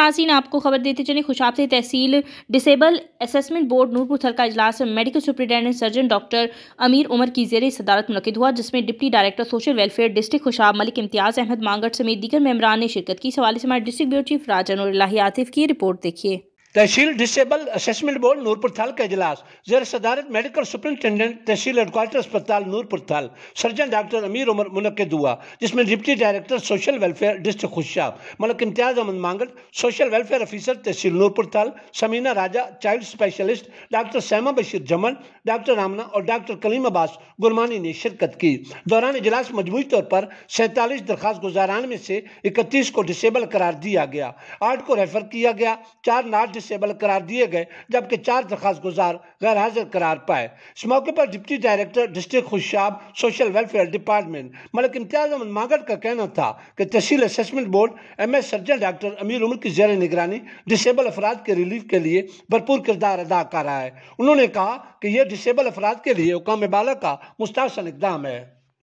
नाजीन आपको खबर देते चले से तहसील डिसेबल असेसमेंट बोर्ड नूरपुर का अजलास medical superintendent surgeon doctor Amir Umar की जेर सदारत मुनद हुआ जिसमें deputy director social welfare district Khushab Malik Imtiaz Ahmad Mangat समेत दीगर मेम्बरान ने शिरकत की सवाल से हमारे डिस्ट्रिक्ट ब्यूरो चीफ राजन और आतिफ की रिपोर्ट देखिए तहसील disable assessment board Noorpur Thal का इजलास जर सदारत मेडिकल सुप्रिंटेंडेंट तहसील हेडक्वार्टर अस्पताल नूरपुर थाल सर्जन डॉक्टर अमीर उमर मुनद हुआ जिसमें deputy director social welfare district Khushab Malik Imtiaz Ahmad Mangat social welfare officer तहसील Noorpur Thal Samina Raja child specialist doctor Saima Bashir जमन डॉक्टर रामना और डॉक्टर कलीम अब्बास गुरमानी ने शिरकत की दौरान इजलास मजमू तौर पर सैंतालीस दरखास्त गुजारान में से इकतीस को डिसेबल करार दिया गया आठ को रेफर किया गया चार नाट नोटिस से अमल करार दिए गए जबकि चार दरखास्त गुजार गैर हाजिर करार पाए इस मौके पर deputy director district Khushab social welfare department Malik Imtiaz Ahmad Mangat का कहना था कि तहसील assessment board M S surgeon doctor Amir Umar की जैर निगरानी डिसेबल अफराद के रिलीफ के लिए भरपूर किरदार अदा कर रहा है उन्होंने कहा कि यह डिसेबल अफराद के लिए हुकाम बाला का मुस्तासन इकदाम है